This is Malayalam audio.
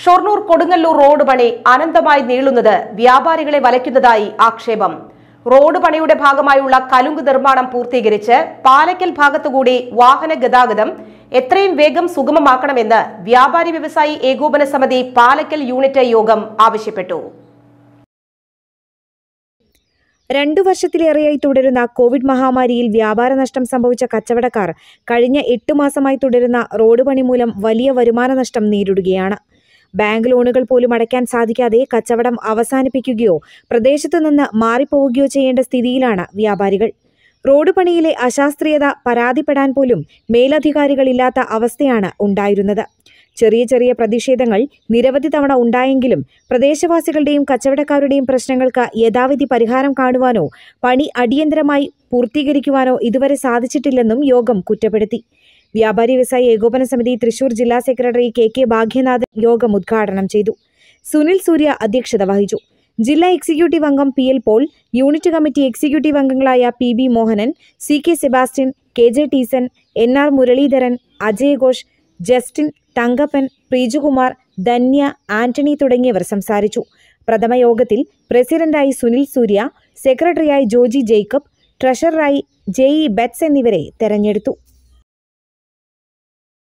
ഷൊർണൂർ കൊടുങ്ങല്ലൂർ റോഡ് പണി അനന്തമായി നീളുന്നത് വ്യാപാരികളെ വലയ്ക്കുന്നതായി ആക്ഷേപം റോഡ് പണിയുടെ ഭാഗമായുള്ള കലുങ്ക് നിർമ്മാണം പൂർത്തീകരിച്ച് പാലക്കൽ ഭാഗത്തുകൂടി വാഹന ഗതാഗതം എത്രയും വേഗം സുഗമമാക്കണമെന്ന് വ്യാപാരി വ്യവസായി ഏകോപന സമിതി പാലക്കൽ യൂണിറ്റ് യോഗം ആവശ്യപ്പെട്ടു രണ്ടു വർഷത്തിലേറെയായി തുടരുന്ന കോവിഡ് മഹാമാരിയിൽ വ്യാപാര നഷ്ടം സംഭവിച്ച കച്ചവടക്കാർ കഴിഞ്ഞ എട്ടു മാസമായി തുടരുന്ന റോഡ് പണി മൂലം വലിയ വരുമാന നഷ്ടം നേരിടുകയാണ് ബാങ്ക് ലോണുകൾ പോലും അടയ്ക്കാൻ സാധിക്കാതെ കച്ചവടം അവസാനിപ്പിക്കുകയോ പ്രദേശത്തു നിന്ന് മാറിപ്പോവുകയോ ചെയ്യേണ്ട സ്ഥിതിയിലാണ് വ്യാപാരികൾ റോഡ് പണിയിലെ അശാസ്ത്രീയത പരാതിപ്പെടാൻ പോലും മേലധികാരികളില്ലാത്ത അവസ്ഥയാണ് ഉണ്ടായിരുന്നത് ചെറിയ ചെറിയ പ്രതിഷേധങ്ങൾ നിരവധി തവണ ഉണ്ടായെങ്കിലും പ്രദേശവാസികളുടെയും കച്ചവടക്കാരുടെയും പ്രശ്നങ്ങൾക്ക് യഥാവിധി പരിഹാരം കാണുവാനോ പണി അടിയന്തരമായി പൂർത്തീകരിക്കുവാനോ ഇതുവരെ സാധിച്ചിട്ടില്ലെന്നും യോഗം കുറ്റപ്പെടുത്തി വ്യാപാരി വ്യവസായി ഏകോപന സമിതി തൃശൂർ ജില്ലാ സെക്രട്ടറി കെ കെ ഭാഗ്യനാഥൻ യോഗം ഉദ്ഘാടനം ചെയ്തു സുനിൽ സൂര്യ അധ്യക്ഷത വഹിച്ചു ജില്ലാ എക്സിക്യൂട്ടീവ് അംഗം P L Paul unit committee executive അംഗങ്ങളായ P B Mohanan C K Sebastian K J Teesan N R Muraleedharan Ajay Ghosh Justin Thankappan Preejukumar Dhanya Antony തുടങ്ങിയവർ സംസാരിച്ചു പ്രഥമ യോഗത്തിൽ പ്രസിഡന്റായി സുനിൽ സൂര്യ സെക്രട്ടറിയായി ജോജി ജേക്കബ് ട്രഷററായി ജെഇ ബെറ്റ്സ് എന്നിവരെ തെരഞ്ഞെടുത്തു